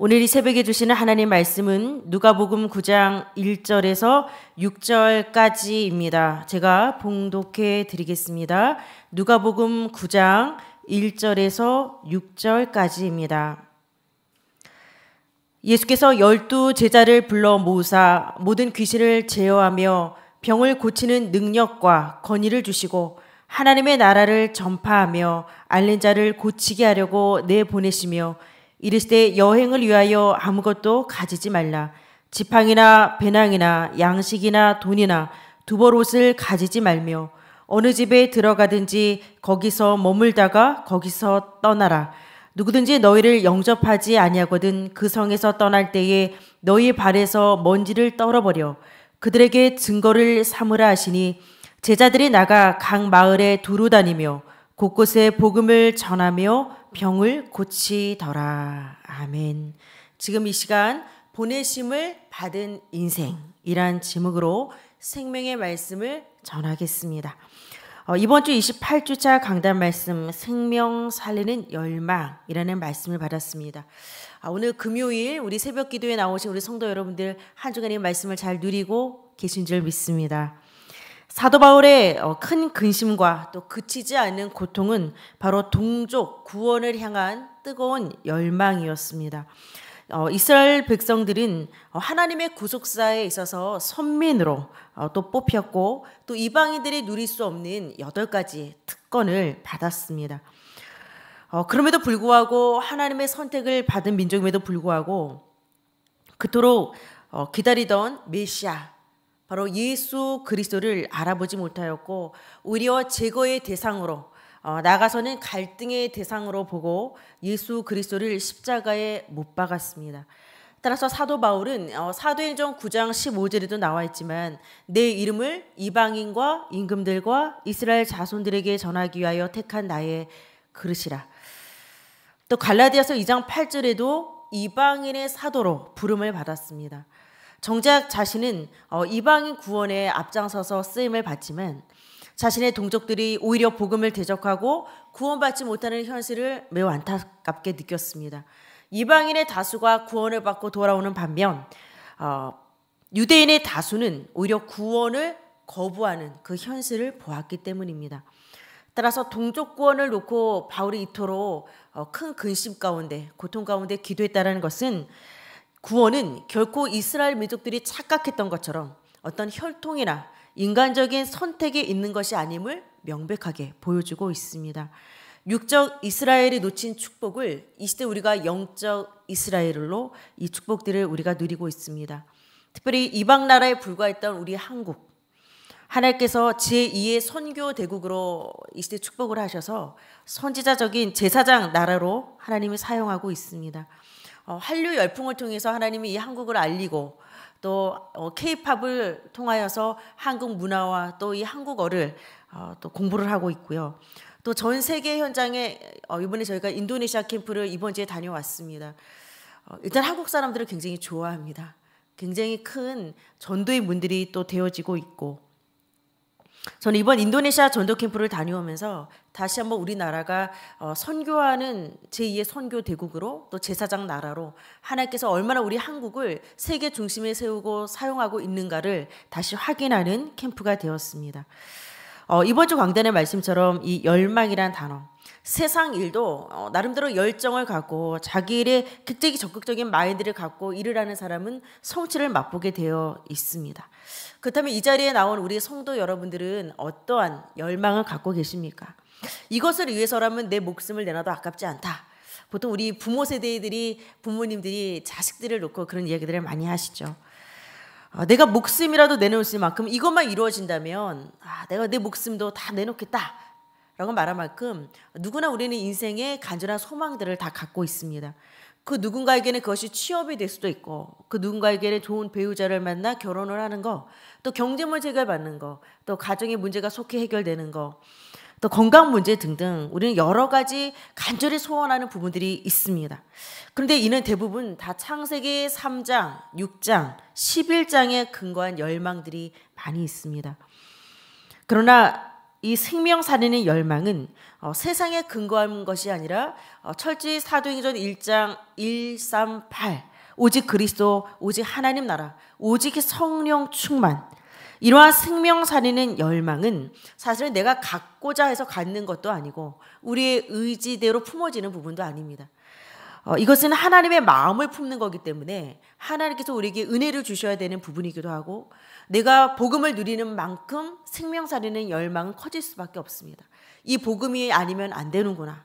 오늘 이 새벽에 주시는 하나님 말씀은 누가복음 9장 1절에서 6절까지입니다. 제가 봉독해 드리겠습니다. 누가복음 9장 1절에서 6절까지입니다. 예수께서 열두 제자를 불러 모으사 모든 귀신을 제어하며 병을 고치는 능력과 권위를 주시고 하나님의 나라를 전파하며 알린 자를 고치게 하려고 내보내시며 이르시되 여행을 위하여 아무것도 가지지 말라. 지팡이나 배낭이나 양식이나 돈이나 두벌옷을 가지지 말며 어느 집에 들어가든지 거기서 머물다가 거기서 떠나라. 누구든지 너희를 영접하지 아니하거든 그 성에서 떠날 때에 너희 발에서 먼지를 떨어버려 그들에게 증거를 삼으라 하시니 제자들이 나가 각 마을에 두루 다니며 곳곳에 복음을 전하며 병을 고치더라. 아멘. 지금 이 시간 보내심을 받은 인생이란 제목으로 생명의 말씀을 전하겠습니다. 어, 이번 주 28주차 강단 말씀 생명 살리는 열망이라는 말씀을 받았습니다. 아, 오늘 금요일 우리 새벽 기도에 나오신 우리 성도 여러분들 한 주간의 말씀을 잘 누리고 계신 줄 믿습니다. 사도 바울의 어, 큰 근심과 또 그치지 않는 고통은 바로 동족 구원을 향한 뜨거운 열망이었습니다. 어, 이스라엘 백성들은 어, 하나님의 구속사에 있어서 선민으로 어, 또 뽑혔고 또 이방인들이 누릴 수 없는 여덟 가지 특권을 받았습니다. 어, 그럼에도 불구하고 하나님의 선택을 받은 민족임에도 불구하고 그토록 어, 기다리던 메시아 바로 예수 그리스도를 알아보지 못하였고 오히려 제거의 대상으로 어, 나가서는 갈등의 대상으로 보고 예수 그리스도를 십자가에 못 박았습니다. 따라서 사도 바울은 어, 사도행전 9장 15절에도 나와 있지만 내 이름을 이방인과 임금들과 이스라엘 자손들에게 전하기 위하여 택한 나의 그릇이라. 또 갈라디아서 2장 8절에도 이방인의 사도로 부름을 받았습니다. 정작 자신은 어, 이방인 구원에 앞장서서 쓰임을 받지만 자신의 동족들이 오히려 복음을 대적하고 구원받지 못하는 현실을 매우 안타깝게 느꼈습니다. 이방인의 다수가 구원을 받고 돌아오는 반면 어, 유대인의 다수는 오히려 구원을 거부하는 그 현실을 보았기 때문입니다. 따라서 동족 구원을 놓고 바울이 이토록 어, 큰 근심 가운데 고통 가운데 기도했다는 것은 구원은 결코 이스라엘 민족들이 착각했던 것처럼 어떤 혈통이나 인간적인 선택에 있는 것이 아님을 명백하게 보여주고 있습니다. 육적 이스라엘이 놓친 축복을 이 시대 우리가 영적 이스라엘로 이 축복들을 우리가 누리고 있습니다. 특별히 이방 나라에 불과했던 우리 한국 하나님께서 제2의 선교 대국으로 이 시대 축복을 하셔서 선지자적인 제사장 나라로 하나님을 사용하고 있습니다. 어, 한류 열풍을 통해서 하나님이 이 한국을 알리고 또 어, 케이팝을 통하여서 한국 문화와 또 이 한국어를 어, 또 공부를 하고 있고요. 또 전 세계 현장에 어, 이번에 저희가 인도네시아 캠프를 이번 주에 다녀왔습니다. 어, 일단 한국 사람들을 굉장히 좋아합니다. 굉장히 큰 전도의 문들이 또 되어지고 있고 저는 이번 인도네시아 전도 캠프를 다녀오면서 다시 한번 우리나라가 어, 선교하는 제2의 선교 대국으로 또 제사장 나라로 하나님께서 얼마나 우리 한국을 세계 중심에 세우고 사용하고 있는가를 다시 확인하는 캠프가 되었습니다. 어, 이번 주 강단의 말씀처럼 이 열망이란 단어 세상 일도 어, 나름대로 열정을 갖고 자기 일에 극적이 적극적인 마인드를 갖고 일을 하는 사람은 성취를 맛보게 되어 있습니다. 그렇다면 이 자리에 나온 우리 성도 여러분들은 어떠한 열망을 갖고 계십니까? 이것을 위해서라면 내 목숨을 내놔도 아깝지 않다. 보통 우리 부모 세대들이 부모님들이 자식들을 놓고 그런 이야기들을 많이 하시죠. 어, 내가 목숨이라도 내놓을 만큼 이것만 이루어진다면 아, 내가 내 목숨도 다 내놓겠다. 라고 말한 만큼 누구나 우리는 인생의 간절한 소망들을 다 갖고 있습니다. 그 누군가에게는 그것이 취업이 될 수도 있고 그 누군가에게는 좋은 배우자를 만나 결혼을 하는 거또 경제 문제가 받는 거또 가정의 문제가 속히 해결되는 거또 건강 문제 등등 우리는 여러 가지 간절히 소원하는 부분들이 있습니다. 그런데 이는 대부분 다 창세기 3장, 6장, 11장에 근거한 열망들이 많이 있습니다. 그러나 이 생명살인의 열망은 어, 세상에 근거한 것이 아니라 어, 철지히 사도행전 1장 138 오직 그리스도 오직 하나님 나라 오직 성령 충만 이러한 생명살인의 열망은 사실은 내가 갖고자 해서 갖는 것도 아니고 우리의 의지대로 품어지는 부분도 아닙니다. 어, 이것은 하나님의 마음을 품는 거기 때문에 하나님께서 우리에게 은혜를 주셔야 되는 부분이기도 하고 내가 복음을 누리는 만큼 생명살리는 열망은 커질 수밖에 없습니다. 이 복음이 아니면 안 되는구나.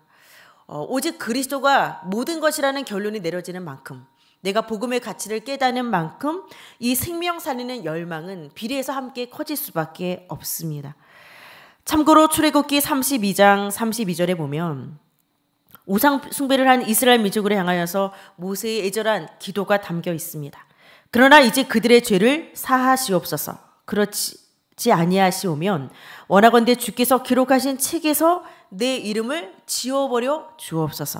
어, 오직 그리스도가 모든 것이라는 결론이 내려지는 만큼 내가 복음의 가치를 깨닫는 만큼 이 생명사리는 열망은 비례해서 함께 커질 수밖에 없습니다. 참고로 출애굽기 32장 32절에 보면 우상 숭배를 한 이스라엘 민족을 향하여서 모세의 애절한 기도가 담겨 있습니다. 그러나 이제 그들의 죄를 사하시옵소서. 그렇지 아니하시오면 원하건대 주께서 기록하신 책에서 내 이름을 지워버려 주옵소서.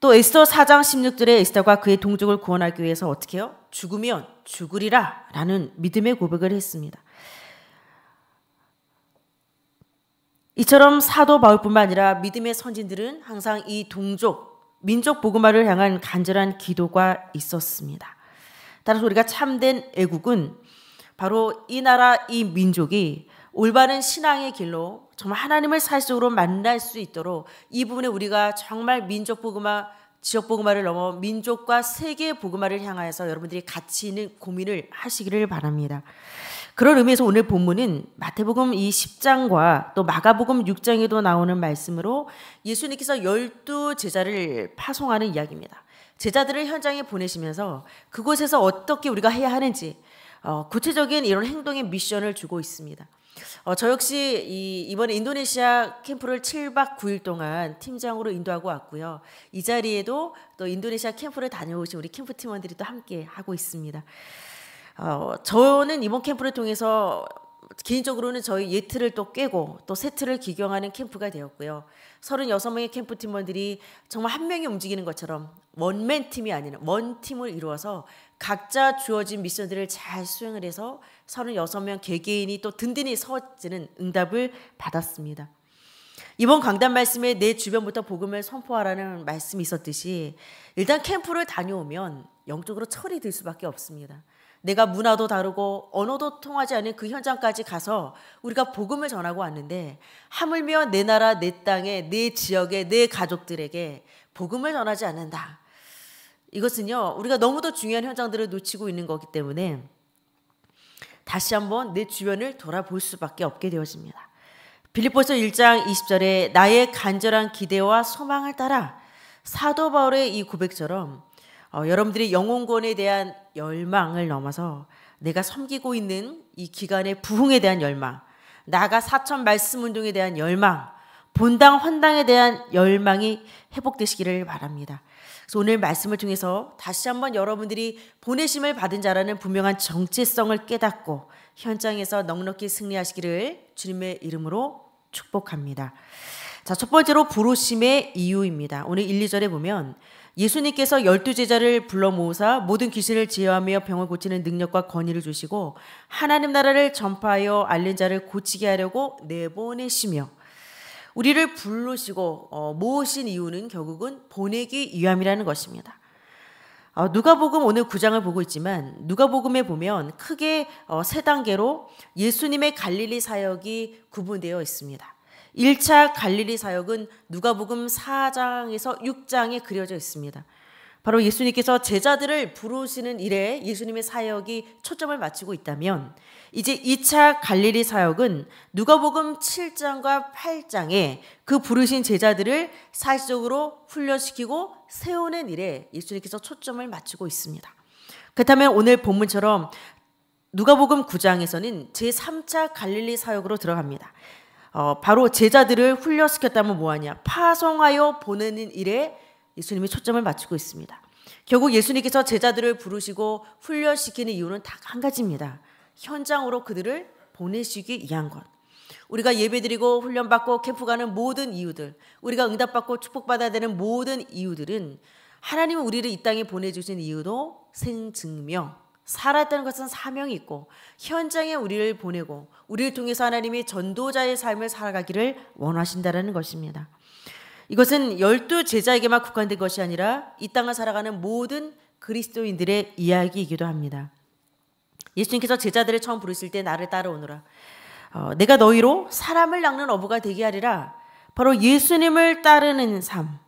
또 에스더 4장 16절에 에스더가 그의 동족을 구원하기 위해서 어떻게 해요? 죽으면 죽으리라 라는 믿음의 고백을 했습니다. 이처럼 사도 바울뿐만 아니라 믿음의 선진들은 항상 이 동족, 민족 복음화를 향한 간절한 기도가 있었습니다. 따라서 우리가 참된 애국은 바로 이 나라, 이 민족이 올바른 신앙의 길로 정말 하나님을 살적으로 만날 수 있도록 이 부분에 우리가 정말 민족 복음화, 지역 복음화를 넘어 민족과 세계 복음화를 향하여서 여러분들이 같이 있는 고민을 하시기를 바랍니다. 그런 의미에서 오늘 본문은 마태복음 2 0장과또 마가복음 6장에도 나오는 말씀으로 예수님께서 열두 제자를 파송하는 이야기입니다. 제자들을 현장에 보내시면서 그곳에서 어떻게 우리가 해야 하는지 어, 구체적인 이런 행동의 미션을 주고 있습니다. 어, 저 역시 이, 이번에 인도네시아 캠프를 7박 9일 동안 팀장으로 인도하고 왔고요. 이 자리에도 또 인도네시아 캠프를 다녀오신 우리 캠프 팀원들이 또 함께 하고 있습니다. 어, 저는 이번 캠프를 통해서 개인적으로는 저희 예트를 또 깨고 또 세트를 기경하는 캠프가 되었고요. 36명의 캠프 팀원들이 정말 한 명이 움직이는 것처럼 원맨 팀이 아닌 원 팀을 이루어서 각자 주어진 미션들을 잘 수행을 해서 36명 개개인이 또 든든히 서지는 응답을 받았습니다. 이번 강단 말씀에 내 주변부터 복음을 선포하라는 말씀이 있었듯이 일단 캠프를 다녀오면 영적으로 철이 들 수밖에 없습니다. 내가 문화도 다르고 언어도 통하지 않은 그 현장까지 가서 우리가 복음을 전하고 왔는데 하물며 내 나라, 내 땅에, 내 지역에, 내 가족들에게 복음을 전하지 않는다. 이것은요, 우리가 너무도 중요한 현장들을 놓치고 있는 거기 때문에 다시 한번 내 주변을 돌아볼 수밖에 없게 되어집니다. 빌립보서 1장 20절에 나의 간절한 기대와 소망을 따라 사도 바울의 이 고백처럼 어, 여러분들이 영혼권에 대한 열망을 넘어서 내가 섬기고 있는 이 기간의 부흥에 대한 열망, 나가 사천 말씀 운동에 대한 열망, 본당 헌당에 대한 열망이 회복되시기를 바랍니다. 그래서 오늘 말씀을 통해서 다시 한번 여러분들이 보내심을 받은 자라는 분명한 정체성을 깨닫고 현장에서 넉넉히 승리하시기를 주님의 이름으로 축복합니다. 자, 첫 번째로 부르심의 이유입니다. 오늘 1, 2절에 보면 예수님께서 열두 제자를 불러 모으사 모든 귀신을 제어하며 병을 고치는 능력과 권위를 주시고 하나님 나라를 전파하여 알린 자를 고치게 하려고 내보내시며 우리를 부르시고 어, 모으신 이유는 결국은 보내기 위함이라는 것입니다. 어, 누가복음 오늘 구장을 보고 있지만 누가복음에 보면 크게 어, 세 단계로 예수님의 갈릴리 사역이 구분되어 있습니다. 1차 갈릴리 사역은 누가복음 4장에서 6장에 그려져 있습니다. 바로 예수님께서 제자들을 부르시는 일에 예수님의 사역이 초점을 맞추고 있다면 이제 2차 갈릴리 사역은 누가복음 7장과 8장에 그 부르신 제자들을 사실적으로 훈련시키고 세우는 일에 예수님께서 초점을 맞추고 있습니다. 그렇다면 오늘 본문처럼 누가복음 9장에서는 제3차 갈릴리 사역으로 들어갑니다. 어, 바로 제자들을 훈련시켰다면 뭐하냐. 파송하여 보내는 일에 예수님이 초점을 맞추고 있습니다. 결국 예수님께서 제자들을 부르시고 훈련시키는 이유는 딱 한 가지입니다. 현장으로 그들을 보내시기 위한 것. 우리가 예배드리고 훈련받고 캠프 가는 모든 이유들, 우리가 응답받고 축복받아야 되는 모든 이유들은 하나님은 우리를 이 땅에 보내주신 이유도 생증명, 살았다는 것은 사명이 있고 현장에 우리를 보내고 우리를 통해서 하나님이 전도자의 삶을 살아가기를 원하신다라는 것입니다. 이것은 열두 제자에게만 국한된 것이 아니라 이 땅을 살아가는 모든 그리스도인들의 이야기이기도 합니다. 예수님께서 제자들을 처음 부르실 때 나를 따라오너라. 어, 내가 너희로 사람을 낚는 어부가 되게 하리라. 바로 예수님을 따르는 삶.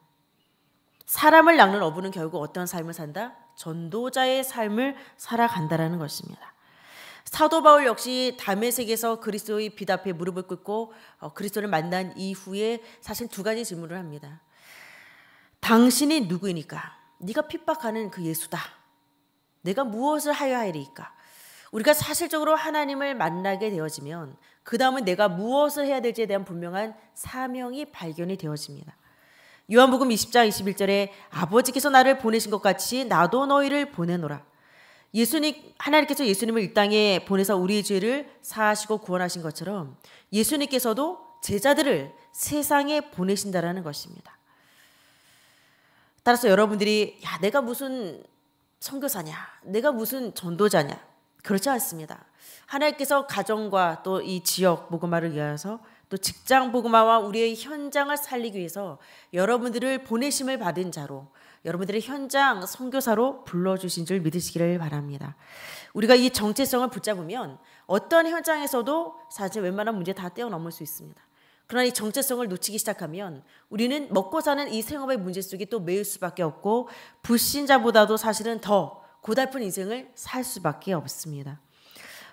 사람을 낚는 어부는 결국 어떤 삶을 산다? 전도자의 삶을 살아간다라는 것입니다. 사도 바울 역시 담의색에서 그리스도의 빛 앞에 무릎을 꿇고 어, 그리스도를 만난 이후에 사실 두 가지 질문을 합니다. 당신이 누구이니까? 네가 핍박하는 그 예수다. 내가 무엇을 하여 하리까 우리가 사실적으로 하나님을 만나게 되어지면 그 다음은 내가 무엇을 해야 될지에 대한 분명한 사명이 발견이 되어집니다. 요한복음 20장 21절에 아버지께서 나를 보내신 것 같이 나도 너희를 보내노라. 예수님 하나님께서 예수님을 이 땅에 보내서 우리의 죄를 사하시고 구원하신 것처럼 예수님께서도 제자들을 세상에 보내신다라는 것입니다. 따라서 여러분들이 야 내가 무슨 선교사냐, 내가 무슨 전도자냐 그렇지 않습니다. 하나님께서 가정과 또 이 지역 모금화를 위하여서 또 직장 복음화와 우리의 현장을 살리기 위해서 여러분들을 보내심을 받은 자로 여러분들의 현장 선교사로 불러주신 줄 믿으시기를 바랍니다. 우리가 이 정체성을 붙잡으면 어떤 현장에서도 사실 웬만한 문제 다 뛰어넘을 수 있습니다. 그러나 이 정체성을 놓치기 시작하면 우리는 먹고 사는 이 생업의 문제 속에 또 매일 수밖에 없고 불신자보다도 사실은 더 고달픈 인생을 살 수밖에 없습니다.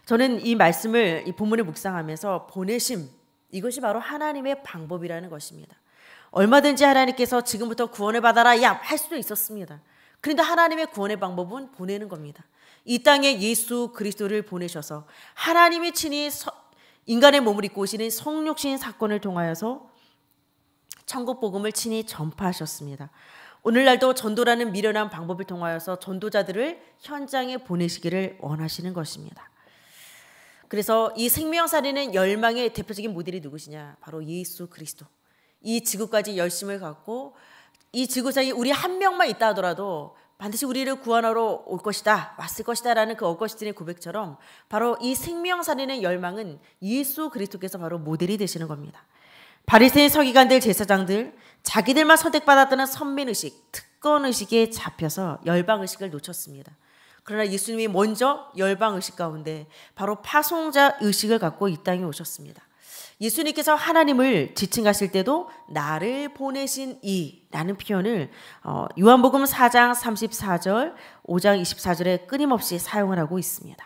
저는 이 말씀을 이 본문을 묵상하면서 보내심 이것이 바로 하나님의 방법이라는 것입니다. 얼마든지 하나님께서 지금부터 구원을 받아라 야할 수도 있었습니다. 그런데 하나님의 구원의 방법은 보내는 겁니다. 이 땅에 예수 그리스도를 보내셔서 하나님이 친히 서, 인간의 몸을 입고 오시는 성육신 사건을 통하여서 천국 복음을 친히 전파하셨습니다. 오늘날도 전도라는 미련한 방법을 통하여서 전도자들을 현장에 보내시기를 원하시는 것입니다. 그래서 이 생명살이는 열망의 대표적인 모델이 누구시냐? 바로 예수 그리스도. 이 지구까지 열심을 갖고 이 지구상에 우리 한 명만 있다 하더라도 반드시 우리를 구원하러 올 것이다. 왔을 것이다. 라는 그 어거시틴의 고백처럼 바로 이 생명살이는 열망은 예수 그리스도께서 바로 모델이 되시는 겁니다. 바리새인 서기관들 제사장들 자기들만 선택받았다는 선민의식, 특권의식에 잡혀서 열방의식을 놓쳤습니다. 그러나 예수님이 먼저 열방 의식 가운데 바로 파송자 의식을 갖고 이 땅에 오셨습니다. 예수님께서 하나님을 지칭하실 때도 나를 보내신 이라는 표현을 어, 요한복음 4장 34절, 5장 24절에 끊임없이 사용을 하고 있습니다.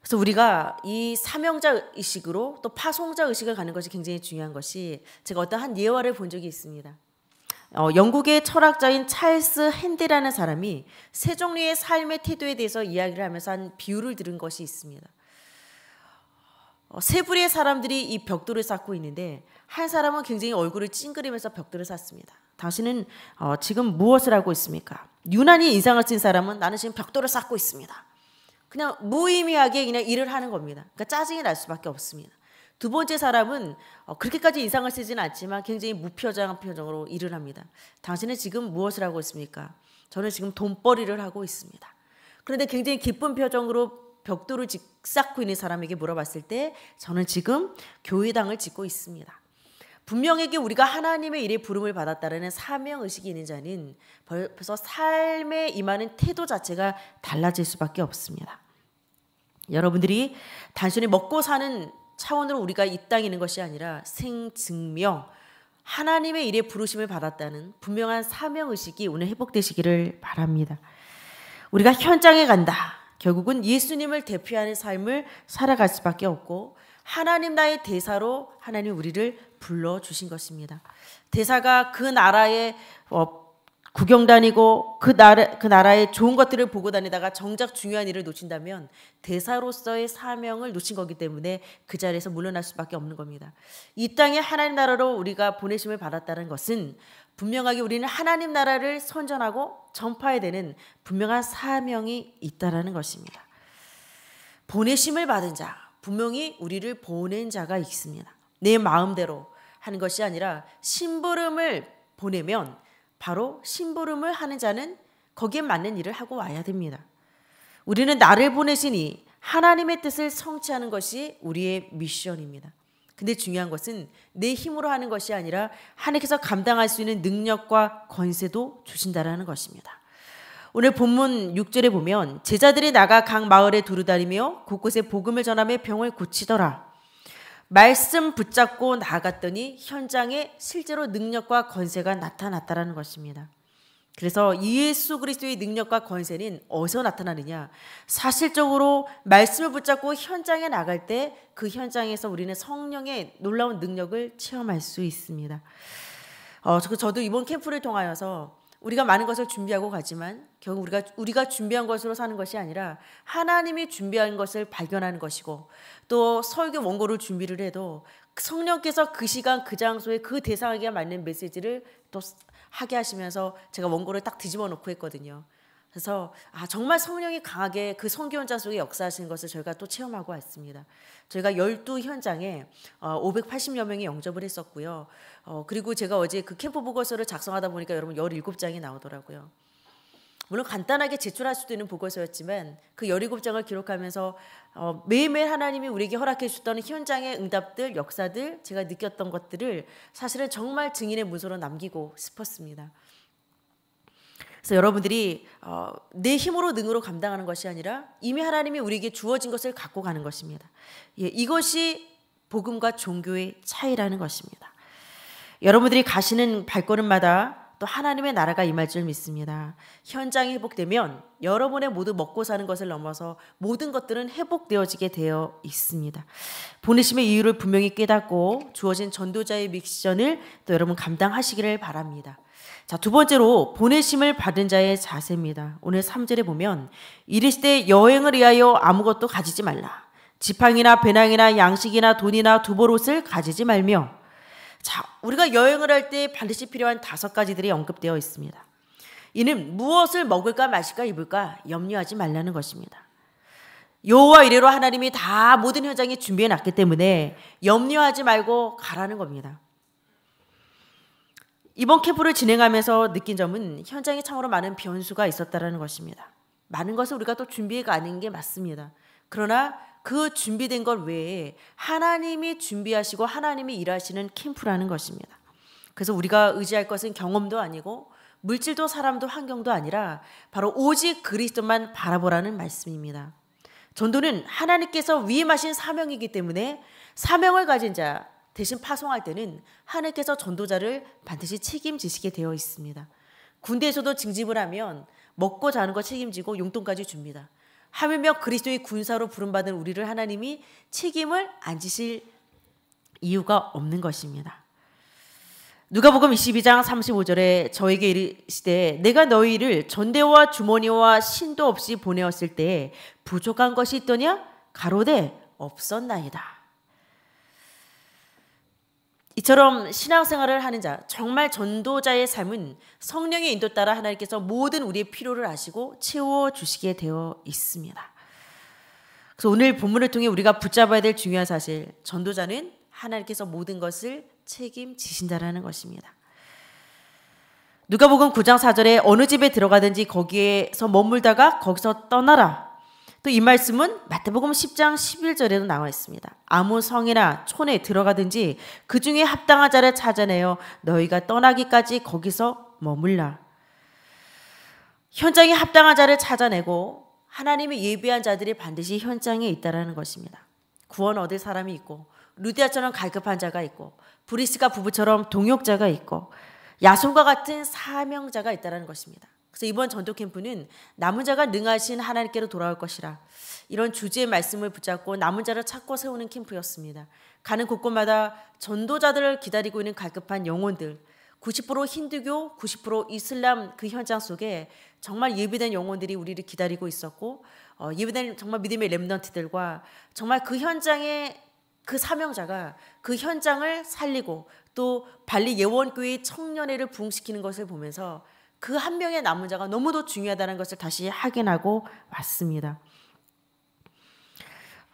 그래서 우리가 이 사명자 의식으로 또 파송자 의식을 가는 것이 굉장히 중요한 것이 제가 어떠한 예화를 본 적이 있습니다. 어, 영국의 철학자인 찰스 핸디라는 사람이 세종류의 삶의 태도에 대해서 이야기를 하면서 한 비유를 들은 것이 있습니다. 어, 세 부류의 사람들이 이 벽돌을 쌓고 있는데 한 사람은 굉장히 얼굴을 찡그리면서 벽돌을 쌓습니다. 당신은 어, 지금 무엇을 하고 있습니까? 유난히 인상을 쓴 사람은 나는 지금 벽돌을 쌓고 있습니다. 그냥 무의미하게 그냥 일을 하는 겁니다. 그러니까 짜증이 날 수밖에 없습니다. 두 번째 사람은 어, 그렇게까지 이상을 쓰진 않지만 굉장히 무표정한 표정으로 일을 합니다. 당신은 지금 무엇을 하고 있습니까? 저는 지금 돈벌이를 하고 있습니다. 그런데 굉장히 기쁜 표정으로 벽돌을 쌓고 있는 사람에게 물어봤을 때 저는 지금 교회당을 짓고 있습니다. 분명하게 우리가 하나님의 일에 부름을 받았다는 사명의식이 있는 자는 벌써 삶에 임하는 태도 자체가 달라질 수밖에 없습니다. 여러분들이 단순히 먹고 사는 차원으로 우리가 이 땅에 있는 것이 아니라 생증명 하나님의 일에 부르심을 받았다는 분명한 사명 의식이 오늘 회복되시기를 바랍니다. 우리가 현장에 간다. 결국은 예수님을 대표하는 삶을 살아갈 수밖에 없고 하나님 나의 대사로 하나님 우리를 불러 주신 것입니다. 대사가 그 나라의 어, 구경 다니고 그 나라 그 나라의 좋은 것들을 보고 다니다가 정작 중요한 일을 놓친다면 대사로서의 사명을 놓친 거기 때문에 그 자리에서 물러날 수밖에 없는 겁니다. 이 땅에 하나님 나라로 우리가 보내심을 받았다는 것은 분명하게 우리는 하나님 나라를 선전하고 전파해야 되는 분명한 사명이 있다라는 것입니다. 보내심을 받은 자, 분명히 우리를 보낸 자가 있습니다. 내 마음대로 하는 것이 아니라 심부름을 보내면 바로 심부름을 하는 자는 거기에 맞는 일을 하고 와야 됩니다. 우리는 나를 보내시니 하나님의 뜻을 성취하는 것이 우리의 미션입니다. 근데 중요한 것은 내 힘으로 하는 것이 아니라 하나님께서 감당할 수 있는 능력과 권세도 주신다라는 것입니다. 오늘 본문 6절에 보면 제자들이 나가 각 마을에 두루다니며 곳곳에 복음을 전하며 병을 고치더라. 말씀 붙잡고 나갔더니 현장에 실제로 능력과 권세가 나타났다라는 것입니다. 그래서 예수 그리스도의 능력과 권세는 어디서 나타나느냐? 사실적으로 말씀을 붙잡고 현장에 나갈 때 그 현장에서 우리는 성령의 놀라운 능력을 체험할 수 있습니다. 어, 저도 이번 캠프를 통하여서 우리가 많은 것을 준비하고 가지만 결국 우리가 우리가 준비한 것으로 사는 것이 아니라 하나님이 준비한 것을 발견하는 것이고 또 설교 원고를 준비를 해도 성령께서 그 시간 그 장소에 그 대상에게 맞는 메시지를 또 하게 하시면서 제가 원고를 딱 뒤집어 놓고 했거든요. 그래서 아 정말 성령이 강하게 그성교 현장 속에 역사하시는 것을 저희가 또 체험하고 왔습니다. 저희가 12 현장에 580여 어, 명이 영접을 했었고요. 어, 그리고 제가 어제 그 캠프 보고서를 작성하다 보니까 여러분 17장이 나오더라고요. 물론 간단하게 제출할 수도 있는 보고서였지만 그 17장을 기록하면서 어, 매일매일 하나님이 우리에게 허락해 주셨던 현장의 응답들, 역사들, 제가 느꼈던 것들을 사실은 정말 증인의 문서로 남기고 싶었습니다. 그래서 여러분들이 어, 내 힘으로 능으로 감당하는 것이 아니라 이미 하나님이 우리에게 주어진 것을 갖고 가는 것입니다. 예, 이것이 복음과 종교의 차이라는 것입니다. 여러분들이 가시는 발걸음마다 또 하나님의 나라가 임할 줄 믿습니다. 현장이 회복되면 여러분의 모두 먹고 사는 것을 넘어서 모든 것들은 회복되어지게 되어 있습니다. 보내심의 이유를 분명히 깨닫고 주어진 전도자의 미션을 또 여러분 감당하시기를 바랍니다. 자, 두 번째로 보내심을 받은 자의 자세입니다. 오늘 3절에 보면 이르시되 여행을 위하여 아무것도 가지지 말라. 지팡이나 배낭이나 양식이나 돈이나 두보옷을 가지지 말며 자, 우리가 여행을 할 때 반드시 필요한 다섯 가지들이 언급되어 있습니다. 이는 무엇을 먹을까 마실까 입을까 염려하지 말라는 것입니다. 여호와 이래로 하나님이 다 모든 현장에 준비해 놨기 때문에 염려하지 말고 가라는 겁니다. 이번 캠프를 진행하면서 느낀 점은 현장에 참으로 많은 변수가 있었다라는 것입니다. 많은 것을 우리가 또 준비해 가는 게 맞습니다. 그러나 그 준비된 것 외에 하나님이 준비하시고 하나님이 일하시는 캠프라는 것입니다. 그래서 우리가 의지할 것은 경험도 아니고 물질도 사람도 환경도 아니라 바로 오직 그리스도만 바라보라는 말씀입니다. 전도는 하나님께서 위임하신 사명이기 때문에 사명을 가진 자, 대신 파송할 때는 하늘께서 전도자를 반드시 책임지시게 되어 있습니다. 군대에서도 징집을 하면 먹고 자는 거 책임지고 용돈까지 줍니다. 하물며 그리스도의 군사로 부름받은 우리를 하나님이 책임을 안 지실 이유가 없는 것입니다. 누가복음 22장 35절에 저에게 이르시되 내가 너희를 전대와 주머니와 신도 없이 보내었을 때 부족한 것이 있더냐 가로되 없었나이다. 이처럼 신앙생활을 하는 자, 정말 전도자의 삶은 성령의 인도 따라 하나님께서 모든 우리의 필요를 아시고 채워 주시게 되어 있습니다. 그래서 오늘 본문을 통해 우리가 붙잡아야 될 중요한 사실, 전도자는 하나님께서 모든 것을 책임지신다라는 것입니다. 누가복음 9장 4절에 어느 집에 들어가든지 거기에서 머물다가 거기서 떠나라 또이 말씀은 마태복음 10장 11절에도 나와 있습니다. 아무 성이나 촌에 들어가든지 그 중에 합당한 자를 찾아내어 너희가 떠나기까지 거기서 머물라. 현장에 합당한 자를 찾아내고 하나님의 예비한 자들이 반드시 현장에 있다라는 것입니다. 구원 얻을 사람이 있고 루디아처럼 갈급한 자가 있고 브리스가 부부처럼 동역자가 있고 야손과 같은 사명자가 있다라는 것입니다. 그래서 이번 전도 캠프는 남은 자가 능하신 하나님께로 돌아올 것이라 이런 주제의 말씀을 붙잡고 남은 자를 찾고 세우는 캠프였습니다. 가는 곳곳마다 전도자들을 기다리고 있는 갈급한 영혼들 90% 힌두교, 90% 이슬람 그 현장 속에 정말 예비된 영혼들이 우리를 기다리고 있었고 어, 예비된 정말 믿음의 렘넌트들과 정말 그 현장에 그 사명자가 그 현장을 살리고 또 발리 예원교회 청년회를 부흥시키는 것을 보면서 그한 명의 남은자가 너무도 중요하다는 것을 다시 확인하고 왔습니다.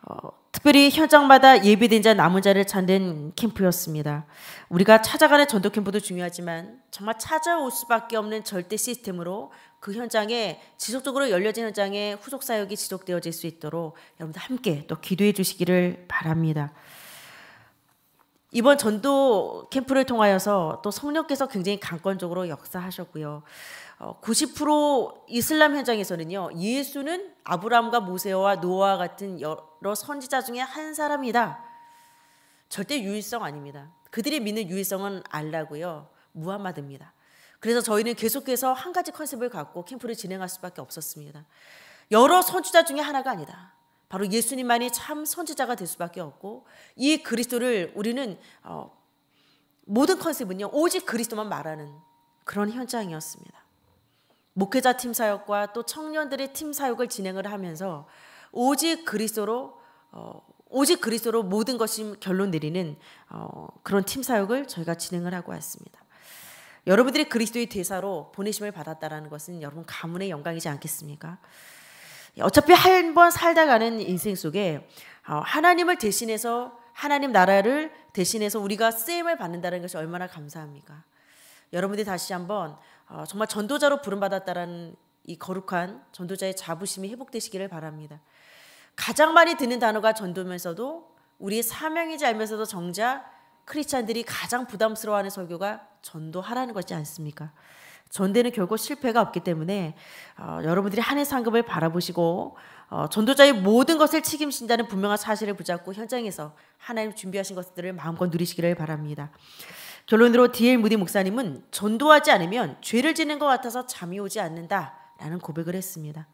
어, 특별히 현장마다 예비된 자 남은 자를 찾는 캠프였습니다. 우리가 찾아가는 전도 캠프도 중요하지만 정말 찾아올 수밖에 없는 절대 시스템으로 그 현장에 지속적으로 열려진 현장에 후속 사역이 지속되어질 수 있도록 여러분들 함께 또 기도해 주시기를 바랍니다. 이번 전도 캠프를 통하여서 또 성령께서 굉장히 강권적으로 역사하셨고요. 90% 어, 이슬람 현장에서는요. 예수는 아브라함과 모세와 노아 같은 여러 선지자 중에 한 사람이다. 절대 유일성 아닙니다. 그들이 믿는 유일성은 알라고요. 무함마드입니다. 그래서 저희는 계속해서 한 가지 컨셉을 갖고 캠프를 진행할 수밖에 없었습니다. 여러 선지자 중에 하나가 아니다. 바로 예수님만이 참 선지자가 될 수밖에 없고 이 그리스도를 우리는 어, 모든 컨셉은요 오직 그리스도만 말하는 그런 현장이었습니다. 목회자 팀 사역과 또 청년들의 팀 사역을 진행을 하면서 오직 그리스도로 어, 오직 그리스도로 모든 것이 결론 내리는 어, 그런 팀 사역을 저희가 진행을 하고 왔습니다. 여러분들이 그리스도의 대사로 보내심을 받았다라는 것은 여러분 가문의 영광이지 않겠습니까? 어차피 한 번 살다 가는 인생 속에 어, 하나님을 대신해서 하나님 나라를 대신해서 우리가 쓰임을 받는다는 것이 얼마나 감사합니까? 여러분들이 다시 한번 어, 정말 전도자로 부름받았다라는 이 거룩한 전도자의 자부심이 회복되시기를 바랍니다. 가장 많이 듣는 단어가 전도면서도 우리의 사명이지 알면서도 정작 크리스찬들이 가장 부담스러워하는 설교가 전도하라는 것이지 않습니까? 전대는 결국 실패가 없기 때문에 어, 여러분들이 한해 상급을 바라보시고 어, 전도자의 모든 것을 책임진다는 분명한 사실을 붙잡고 현장에서 하나님 준비하신 것들을 마음껏 누리시기를 바랍니다. 결론으로 디엘 무디 목사님은 전도하지 않으면 죄를 지는 것 같아서 잠이 오지 않는다라는 고백을 했습니다.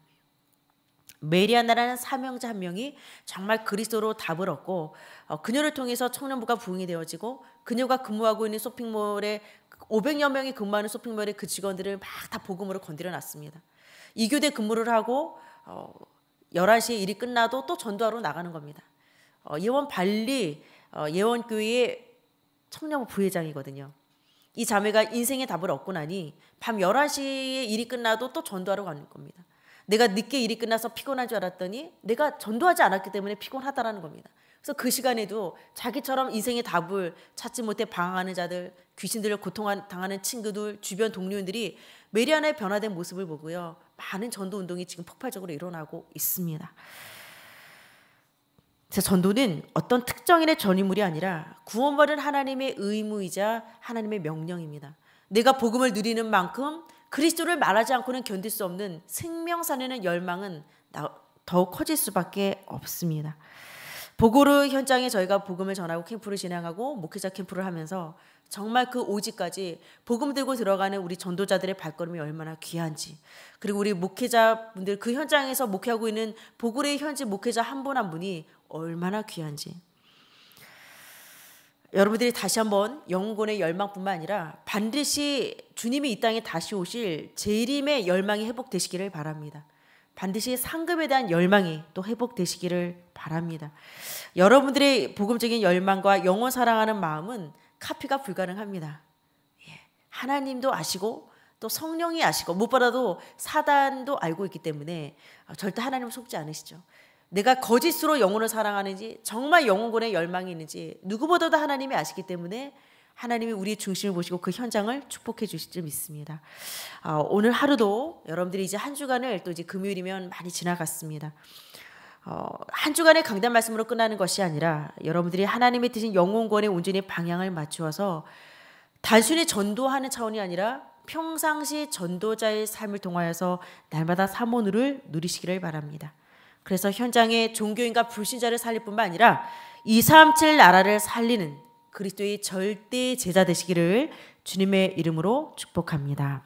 메리아나라는 사명자 한 명이 정말 그리스도로 답을 얻고 어, 그녀를 통해서 청년부가 부흥이 되어지고 그녀가 근무하고 있는 쇼핑몰의 500여 명이 근무하는 쇼핑몰에그 직원들을 막 다 복음으로 건드려 놨습니다. 이교대 근무를 하고 어, 11시에 일이 끝나도 또 전도하러 나가는 겁니다. 어, 예원 발리 어, 예원교회 청년부 부회장이거든요. 이 자매가 인생의 답을 얻고 나니 밤 11시에 일이 끝나도 또 전도하러 가는 겁니다. 내가 늦게 일이 끝나서 피곤한 줄 알았더니 내가 전도하지 않았기 때문에 피곤하다라는 겁니다. 그래서 그 시간에도 자기처럼 인생의 답을 찾지 못해 방황하는 자들, 귀신들을 고통당하는 친구들, 주변 동료들이 메리안나의 변화된 모습을 보고요. 많은 전도 운동이 지금 폭발적으로 일어나고 있습니다. 전도는 어떤 특정인의 전유물이 아니라 구원받은 하나님의 의무이자 하나님의 명령입니다. 내가 복음을 누리는 만큼 그리스도를 말하지 않고는 견딜 수 없는 생명산에는 열망은 더욱 커질 수밖에 없습니다. 보고르 현장에 저희가 복음을 전하고 캠프를 진행하고 목회자 캠프를 하면서 정말 그 오지까지 복음 들고 들어가는 우리 전도자들의 발걸음이 얼마나 귀한지 그리고 우리 목회자분들 그 현장에서 목회하고 있는 보고르의 현지 목회자 한 분한 한 분이 얼마나 귀한지 여러분들이 다시 한번 영혼의 열망뿐만 아니라 반드시 주님이 이 땅에 다시 오실 재림의 열망이 회복되시기를 바랍니다. 반드시 상급에 대한 열망이 또 회복되시기를 바랍니다. 여러분들의 복음적인 열망과 영혼 사랑하는 마음은 카피가 불가능합니다. 예, 하나님도 아시고 또 성령이 아시고 무엇보다도 사단도 알고 있기 때문에 아, 절대 하나님 속지 않으시죠. 내가 거짓으로 영혼을 사랑하는지 정말 영혼군의 열망이 있는지 누구보다도 하나님이 아시기 때문에 하나님이 우리 의 중심을 보시고 그 현장을 축복해 주실 줄 믿습니다. 어, 오늘 하루도 여러분들이 이제 한 주간을 또 이제 금요일이면 많이 지나갔습니다. 어, 한 주간의 강단 말씀으로 끝나는 것이 아니라 여러분들이 하나님의 뜻인 영혼권에 온전히 방향을 맞추어서 단순히 전도하는 차원이 아니라 평상시 전도자의 삶을 통하여서 날마다 사모누를 누리시기를 바랍니다. 그래서 현장에 종교인과 불신자를 살릴 뿐만 아니라 237 나라를 살리는 그리스도의 절대 제자 되시기를 주님의 이름으로 축복합니다.